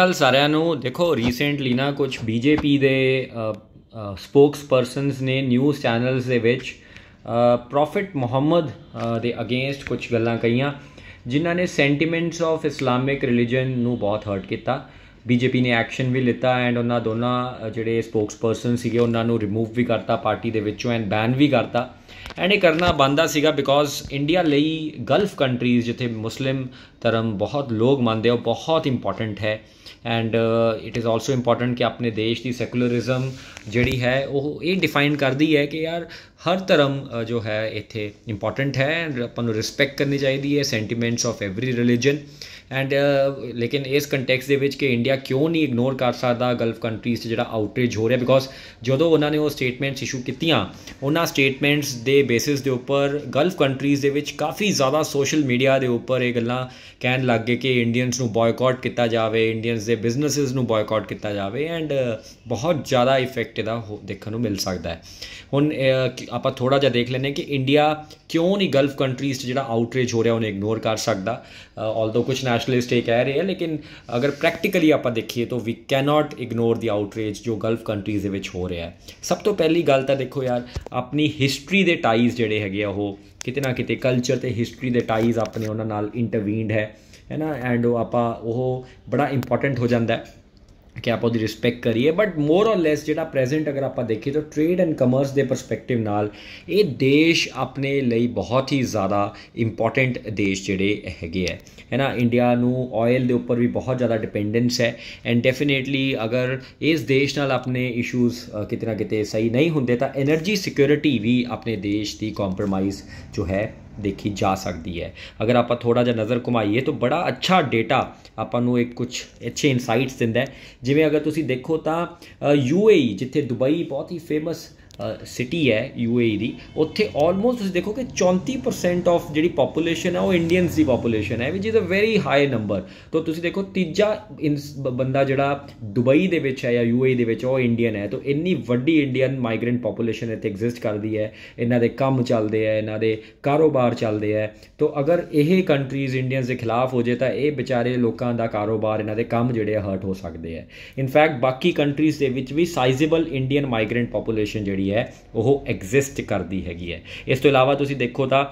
ਕੱਲ ਸਾਰਿਆਂ ਨੂੰ ਦੇਖੋ ਰੀਸੈਂਟਲੀ ਨਾ ਕੁਝ ਬੀਜੇਪੀ ਦੇ ਸਪੋਕਸ ਪਰਸਨਸ ਨੇ ਨਿਊਜ਼ ਚੈਨਲਸ ਦੇ ਵਿੱਚ ਪ੍ਰੋਫਿਟ ਮੁਹੰਮਦ ਦੇ ਅਗੇਂਸਟ ਕੁਝ ਗੱਲਾਂ ਕਹੀਆਂ ਜਿਨ੍ਹਾਂ ਨੇ ਸੈਂਟੀਮੈਂਟਸ ਆਫ ਇਸਲਾਮਿਕ ਰਿਲੀਜੀਅਨ ਨੂੰ ਬਹੁਤ ਹਰਟ ਕੀਤਾ ਬੀਜੇਪੀ ਨੇ ਐਕਸ਼ਨ ਵੀ ਲਿੱਤਾ ਐਂਡ ਉਹਨਾਂ ਦੋਨਾਂ ਜਿਹੜੇ ਸਪੋਕਸ ਪਰਸਨ ਸੀਗੇ ਉਹਨਾਂ ਨੂੰ ਰਿਮੂਵ ਵੀ ਕਰਤਾ ਪਾਰਟੀ ਦੇ ਵਿੱਚੋਂ ਐਂਡ ਬੈਨ ਵੀ ਕਰਤਾ ਐਂਡ ਇਹ ਕਰਨਾ ਬੰਦਾ ਸੀਗਾ ਬਿਕੋਜ਼ ਇੰਡੀਆ ਲਈ ਗਲਫ ਕੰਟਰੀਜ਼ ਜਿੱਥੇ ਮੁਸਲਿਮ ਧਰਮ ਬਹੁਤ ਲੋਕ ਮੰਨਦੇ ਹੋ ਬਹੁਤ ਇੰਪੋਰਟੈਂਟ ਹੈ and it is also important ਕਿ ਆਪਣੇ ਦੇਸ਼ ਦੀ ਸੈਕੂਲਰਿਜ਼ਮ ਜਿਹੜੀ ਹੈ ਉਹ ਇਹ ਡਿਫਾਈਨ ਕਰਦੀ ਹੈ ਕਿ ਯਾਰ ਹਰ ਧਰਮ ਜੋ ਹੈ ਇੱਥੇ ਇੰਪੋਰਟੈਂਟ ਹੈ ਆਪਾਂ ਨੂੰ ਰਿਸਪੈਕਟ ਕਰਨੀ ਚਾਹੀਦੀ ਹੈ sentiments of every religion and ਲੇਕਿਨ ਇਸ ਕੰਟੈਕਸ ਦੇ ਵਿੱਚ ਕਿ ਇੰਡੀਆ ਕਿਉਂ ਨਹੀਂ ਇਗਨੋਰ ਕਰ ਸਕਦਾ ਗਲਫ ਕੰਟਰੀਜ਼ ਜਿਹੜਾ ਆਊਟਰੇਜ ਹੋ ਰਿਹਾ ਬਿਕੋਜ਼ ਜਦੋਂ ਉਹਨਾਂ ਨੇ ਉਹ ਸਟੇਟਮੈਂਟਸ ਇਸ਼ੂ ਕੀਤੀਆਂ ਉਹਨਾਂ ਸਟੇਟਮੈਂਟਸ ਦੇ ਬੇਸਿਸ ਦੇ ਉੱਪਰ ਗਲਫ ਕੰਟਰੀਜ਼ ਦੇ ਵਿੱਚ ਕਾਫੀ ਜ਼ਿਆਦਾ ਸੋਸ਼ਲ ਮੀਡੀਆ ਦੇ ਉੱਪਰ ਇਹ ਗੱਲਾਂ ਕਹਿਣ ਲੱਗ ਗਏ ਕਿ ਇੰਡੀਅਨਸ ਨੂੰ ਬਾਇਕਾਟ ਕੀਤਾ ਜਾਵੇ ਇੰਡੀਅਨਸ ਦੇ ਬਿਜ਼ਨੈਸਸ ਨੂੰ ਬਾਇਕਾਟ ਕੀਤਾ ਜਾਵੇ ਐਂਡ ਬਹੁਤ ਜ਼ਿਆਦਾ ਇਫੈਕਟ ਇਹਦਾ ਦੇਖਣ ਨੂੰ ਮਿਲ ਸਕਦਾ ਹੈ ਹੁਣ ਆਪਾਂ ਥੋੜਾ ਜਿਹਾ ਦੇਖ ਲੈਨੇ ਕਿ ਇੰਡੀਆ ਕਿਉਂ ਨਹੀਂ ਗਲਫ ਕੰਟਰੀਜ਼ ਤੇ ਜਿਹੜਾ ਆਊਟਰੇਜ ਹੋ ਰਿਹਾ ਉਹਨੂੰ ਇਗਨੋਰ ਕਰ ਸਕਦਾ ਆਲਦੋ ਕੁਝ ਨੈਸ਼ਨਲਿਸਟ ਇਹ ਕਹਿ ਰਹੇ ਆ ਲੇਕਿਨ ਅਗਰ ਪ੍ਰੈਕਟੀਕਲੀ ਆਪਾਂ ਦੇਖੀਏ ਤਾਂ ਵੀ ਕੈਨੋਟ ਇਗਨੋਰ ਦੀ ਆਊਟਰੇਜ ਜੋ ਗਲਫ ਕੰਟਰੀਜ਼ ਦੇ ਵਿੱਚ ਹੋ ਰਿਹਾ ਹੈ ਸਭ ਤੋਂ ਪਹਿਲੀ ਗੱਲ ਤਾਂ ਦੇਖੋ ਯਾਰ ਆਪਣੀ ਹਿਸਟਰੀ ਦੇ ਟਾਈਜ਼ ਜਿਹੜੇ ਹੈਗੇ ਆ ਉਹ ਕਿਤੇ ਨਾ ਕਿਤੇ ਕਲਚਰ ਤੇ ਹਿਸਟਰੀ ਦੇ ਟਾਈਜ਼ ਆਪਣੇ ਉਹਨਾਂ ਨਾਲ ਇੰਟਰਵੀਨਡ ਹੈ ਹੈਨਾ ਐਂਡ ਉਹ ਆਪਾਂ ਉਹ ਬੜਾ ਇੰਪੋਰਟੈਂਟ ਹੋ ਜਾਂਦਾ ਹੈ ਕਿ ਆਪਾਂ ਉਹਦੀ ਰਿਸਪੈਕਟ ਕਰੀਏ ਬਟ ਮੋਰ অর ਲੈਸ ਜਿਹੜਾ ਪ੍ਰੈਜ਼ੈਂਟ ਅਗਰ ਆਪਾਂ ਦੇਖੀਏ ਤਾਂ ਟ੍ਰੇਡ ਐਂਡ ਕਮਰਸ ਦੇ ਪਰਸਪੈਕਟਿਵ ਨਾਲ ਇਹ ਦੇਸ਼ ਆਪਣੇ ਲਈ ਬਹੁਤ ਹੀ ਜ਼ਿਆਦਾ ਇੰਪੋਰਟੈਂਟ ਦੇਸ਼ ਜਿਹੜੇ ਹੈਗੇ ਹੈ ਹੈਨਾ ਇੰਡੀਆ ਨੂੰ ਆਇਲ ਦੇ ਉੱਪਰ ਵੀ ਬਹੁਤ ਜ਼ਿਆਦਾ ਡਿਪੈਂਡੈਂਸ ਹੈ ਐਂਡ ਡੈਫੀਨੇਟਲੀ ਅਗਰ ਇਸ ਦੇਸ਼ ਨਾਲ ਆਪਣੇ ਇਸ਼ੂਜ਼ ਕਿਤੇ ਨਾ ਕਿਤੇ ਸਹੀ ਨਹੀਂ ਹੁੰਦੇ ਤਾਂ એનર્ਜੀ ਸਿਕਿਉਰਿਟੀ ਵੀ ਆਪਣੇ ਦੇਸ਼ ਦੀ ਕੰਪਰੋਮਾਈਜ਼ ਜੋ ਹੈ ਦੇਖੀ ਜਾ ਸਕਦੀ ਹੈ ਅਗਰ ਆਪਾਂ ਥੋੜਾ ਜਿਹਾ ਨਜ਼ਰ ਘੁਮਾਈਏ ਤਾਂ ਬੜਾ ਅੱਛਾ ਡਾਟਾ ਆਪਾਂ ਨੂੰ ਇੱਕ ਕੁਝ ਅੱਛੇ ਇਨਸਾਈਟਸ ਦਿੰਦਾ ਹੈ ਜਿਵੇਂ ਅਗਰ ਤੁਸੀਂ ਦੇਖੋ ਤਾਂ ਯੂਏਈ e, ਜਿੱਥੇ ਦੁਬਈ ਬਹੁਤ ਹੀ ਫੇਮਸ ਸਿਟੀ ਹੈ ਯੂਏਈ e ਦੀ ਉੱਥੇ ਆਲਮੋਸਟ ਤੁਸੀਂ ਦੇਖੋ ਕਿ 34% ਆਫ ਜਿਹੜੀ ਪੋਪੂਲੇਸ਼ਨ ਹੈ ਉਹ ਇੰਡੀਅਨਸ ਦੀ ਪੋਪੂਲੇਸ਼ਨ ਹੈ ਵਿਚ is a very high number ਤੋਂ ਤੁਸੀਂ ਦੇਖੋ ਤੀਜਾ ਬੰਦਾ ਜਿਹੜਾ ਦੁਬਈ ਦੇ ਵਿੱਚ ਹੈ ਜਾਂ ਯੂਏਈ e ਦੇ ਵਿੱਚ ਉਹ ਇੰਡੀਅਨ ਹੈ ਤੋਂ ਇੰਨੀ ਵੱਡੀ ਇੰਡੀਅਨ ਮਾਈਗ੍ਰੈਂਟ ਪੋਪੂਲੇਸ਼ਨ ਇੱਥੇ ਐਗਜ਼ਿਸਟ ਕਰਦੀ ਹੈ ਇਹਨਾਂ ਦੇ ਕੰਮ ਚੱਲਦੇ ਆ ਇਹਨਾਂ ਦੇ ਕਾਰੋਬਾਰ ਚੱਲਦੇ ਆ ਤੋਂ ਅਗਰ ਇਹ ਕੰਟਰੀਜ਼ ਇੰਡੀਅਨਸ ਦੇ ਖਿਲਾਫ ਹੋ ਜੇ ਤਾਂ ਇਹ ਵਿਚਾਰੇ ਲੋਕਾਂ ਦਾ ਕਾਰੋਬਾਰ ਇਹਨਾਂ ਦੇ ਕੰਮ ਜਿਹੜੇ ਹਰਟ ਹੋ ਸਕਦੇ ਆ ਇਨਫੈਕਟ ਬਾਕੀ ਕੰਟਰੀਜ਼ ਦੇ ਵਿੱਚ ਵੀ ਸਾਈਜ਼ੇਬਲ ਇੰਡੀਅਨ ਮਾਈਗ੍ਰੈਂਟ ਪੋਪੂਲੇਸ਼ਨ ਜਿਹੜੀ ਜਿਹੜੀ ਹੈ ਉਹ ਐਗਜ਼ਿਸਟ ਕਰਦੀ ਹੈਗੀ ਹੈ ਇਸ ਤੋਂ ਇਲਾਵਾ ਤੁਸੀਂ ਦੇਖੋ ਤਾਂ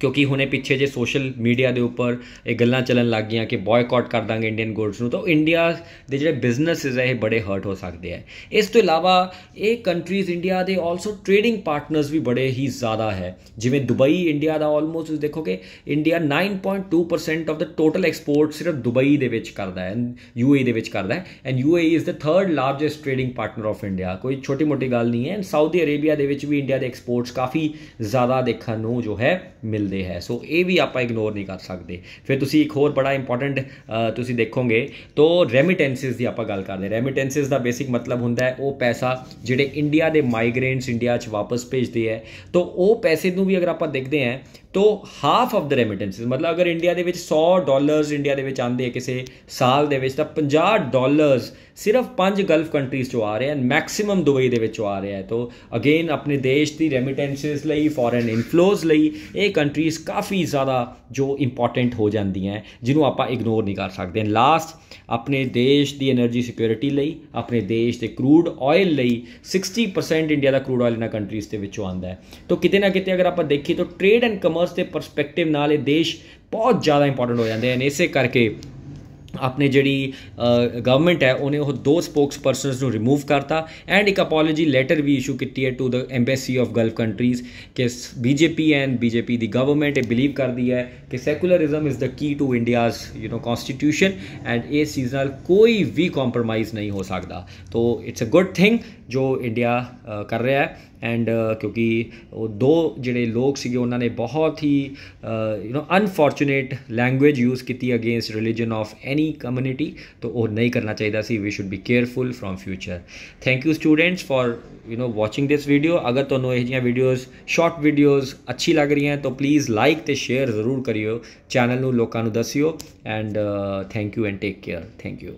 ਕਿਉਂਕਿ ਹੁਣੇ ਪਿੱਛੇ ਜੇ ਸੋਸ਼ਲ ਮੀਡੀਆ ਦੇ ਉੱਪਰ ਇਹ ਗੱਲਾਂ ਚੱਲਣ ਲੱਗ ਗਈਆਂ ਕਿ ਬਾਇਕਾਟ ਕਰ ਦਾਂਗੇ ਇੰਡੀਅਨ ਗੋਲਡਸ ਨੂੰ ਤਾਂ ਇੰਡੀਆ ਦੇ ਜਿਹੜੇ ਬਿਜ਼ਨੈਸਸ ਹੈ ਇਹ ਬੜੇ ਹਰਟ ਹੋ ਸਕਦੇ ਆ ਇਸ ਤੋਂ ਇਲਾਵਾ ਇਹ ਕੰਟਰੀਜ਼ ਇੰਡੀਆ ਦੇ ਆਲਸੋ ਟ੍ਰੇਡਿੰਗ ਪਾਰਟਨਰਸ ਵੀ ਬੜੇ ਹੀ ਜ਼ਿਆਦਾ ਹੈ ਜਿਵੇਂ ਦੁਬਈ ਇੰਡੀਆ ਦਾ ਆਲਮੋਸਟ ਤੁਸੀਂ ਦੇਖੋਗੇ ਇੰਡੀਆ 9.2% ਆਫ ਦਾ ਟੋਟਲ ਐਕਸਪੋਰਟ ਸਿਰਫ ਦੁਬਈ ਦੇ ਵਿੱਚ ਕਰਦਾ ਹੈ ਯੂਏਈ e ਦੇ ਵਿੱਚ ਕਰਦਾ ਹੈ and UAE is the third largest trading partner of India ਕੋਈ ਛੋਟੀ-ਮੋਟੀ ਗੱਲ ਨਹੀਂ ਹੈ ਐਂਡ ਸਾਊਦੀ ਅਰੇਬੀਆ ਦੇ ਵਿੱਚ ਵੀ ਇੰਡੀਆ ਦੇ ਐਕਸਪੋਰਟਸ ਕਾਫੀ ਜ਼ਿਆਦਾ ਦੇਖਣ ਨੂੰ ਜੋ ਹੈ ਮਿਲਦੇ ਹੈ ਸੋ ਇਹ ਵੀ ਆਪਾਂ ਇਗਨੋਰ ਨਹੀਂ ਕਰ ਸਕਦੇ ਫਿਰ ਤੁਸੀਂ ਇੱਕ ਹੋਰ ਬੜਾ ਇੰਪੋਰਟੈਂਟ ਤੁਸੀਂ ਦੇਖੋਗੇ ਤੋਂ ਰੈਮਿਟੈਂਸਸ ਦੀ ਆਪਾਂ ਗੱਲ ਕਰਦੇ ਰੈਮਿਟੈਂਸਸ ਦਾ ਬੇਸਿਕ ਮਤਲਬ ਹੁੰਦਾ ਹੈ ਉਹ ਪੈਸਾ ਜਿਹੜੇ ਇੰਡੀਆ ਦੇ ਮਾਈਗ੍ਰੈਂਟਸ ਇੰਡੀਆ 'ਚ ਵਾਪਸ ਭੇਜਦੇ ਹੈ ਤੋਂ ਉਹ ਪੈਸੇ ਨੂੰ ਵੀ ਅਗਰ ਆਪਾਂ ਦੇਖਦੇ ਹਾਂ ਤੋ ਹਾਫ ਆਫ ਦ ਰੈਮਿਟੈਂਸਸ ਮਤਲਬ ਅਗਰ ਇੰਡੀਆ ਦੇ ਵਿੱਚ 100 ਡਾਲਰਸ ਇੰਡੀਆ ਦੇ ਵਿੱਚ ਆਉਂਦੇ ਕਿਸੇ ਸਾਲ ਦੇ ਵਿੱਚ ਤਾਂ 50 ਡਾਲਰਸ ਸਿਰਫ ਪੰਜ ਗਲਫ ਕੰਟਰੀਜ਼ ਚੋਂ ਆ ਰਹੇ ਹਨ ਮੈਕਸਿਮਮ ਦੁਬਈ ਦੇ ਵਿੱਚੋਂ ਆ ਰਿਹਾ ਹੈ ਤੋ ਅਗੇਨ ਆਪਣੇ ਦੇਸ਼ ਦੀ ਰੈਮਿਟੈਂਸਸ ਲਈ ਫੋਰਨ ਇਨਫਲੋਸ ਲਈ ਇਹ ਕੰਟਰੀਜ਼ ਕਾਫੀ ਜ਼ਿਆਦਾ ਜੋ ਇੰਪੋਰਟੈਂਟ ਹੋ ਜਾਂਦੀਆਂ ਜਿਹਨੂੰ ਆਪਾਂ ਇਗਨੋਰ ਨਹੀਂ ਕਰ ਸਕਦੇ ਲਾਸਟ ਆਪਣੇ ਦੇਸ਼ ਦੀ એનર્ਜੀ ਸਿਕਿਉਰਿਟੀ ਲਈ ਆਪਣੇ ਦੇਸ਼ ਦੇ ਕਰੂਡ ਆਇਲ ਲਈ 60% ਇੰਡੀਆ ਦਾ ਕਰੂਡ ਆਇਲ ਇਹਨਾਂ ਕੰਟਰੀਜ਼ ਦੇ ਵਿੱਚੋਂ ਆਉਂਦਾ ਹੈ ਤੋ ਕਿਤੇ ਨਾ ਕਿਤੇ ਅਗਰ ਆਪਾਂ ਦੇਖੀਏ ਤਾਂ ਟ੍ਰੇਡ ਐਂਡ ਕਮ ਕਾਮਰਸ ਦੇ ਪਰਸਪੈਕਟਿਵ ਨਾਲ ਇਹ ਦੇਸ਼ ਬਹੁਤ ਜ਼ਿਆਦਾ ਇੰਪੋਰਟੈਂਟ ਹੋ ਜਾਂਦੇ ਹਨ ਇਸੇ ਕਰਕੇ ਆਪਣੇ ਜਿਹੜੀ ਗਵਰਨਮੈਂਟ ਹੈ ਉਹਨੇ ਉਹ ਦੋ ਸਪੋਕਸ ਪਰਸਨਸ ਨੂੰ ਰਿਮੂਵ ਕਰਤਾ ਐਂਡ ਇੱਕ ਅਪੋਲੋਜੀ ਲੈਟਰ ਵੀ ਇਸ਼ੂ ਕੀਤੀ ਹੈ to the embassy of Gulf countries ਕਿ ਬੀਜੇਪੀ ਐਂਡ ਬੀਜੇਪੀ ਦੀ ਗਵਰਨਮੈਂਟ ਇਹ ਬਲੀਵ ਕਰਦੀ ਹੈ ਕਿ secularism is the key to India's you know constitution and ਇਸ ਚੀਜ਼ ਨਾਲ ਕੋਈ ਵੀ ਕੰਪਰੋਮਾਈਜ਼ ਨਹੀਂ ਹੋ ਸਕਦਾ ਤੋ ਇਟਸ ਅ ਗੁੱਡ ਥਿੰਗ ਜੋ ਇੰਡੀਆ ਕਰ ਰਿਹਾ ਹੈ ਐਂਡ ਕਿਉਂਕਿ ਉਹ ਦੋ ਜਿਹੜੇ ਲੋਕ ਸੀਗੇ ਉਹਨਾਂ ਨੇ ਬਹੁਤ ਹੀ you know unfortunate language use ਕੀਤੀ against religion of any community ਤੋਂ ਉਹ ਨਹੀਂ ਕਰਨਾ ਚਾਹੀਦਾ ਸੀ we should be careful from future thank you students for you know watching this video ਅਗਰ ਤੁਹਾਨੂੰ ਇਹ ਜੀਆਂ ਵੀਡੀਓਜ਼ ਸ਼ਾਰਟ ਵੀਡੀਓਜ਼ ਅੱਛੀ ਲੱਗ ਰਹੀਆਂ ਤਾਂ ਪਲੀਜ਼ ਲਾਈਕ ਤੇ ਸ਼ੇਅਰ ਜ਼ਰੂਰ ਕਰਿਓ ਚੈਨਲ ਨੂੰ ਲੋਕਾਂ ਨੂੰ ਦੱਸਿਓ and thank you and take care thank you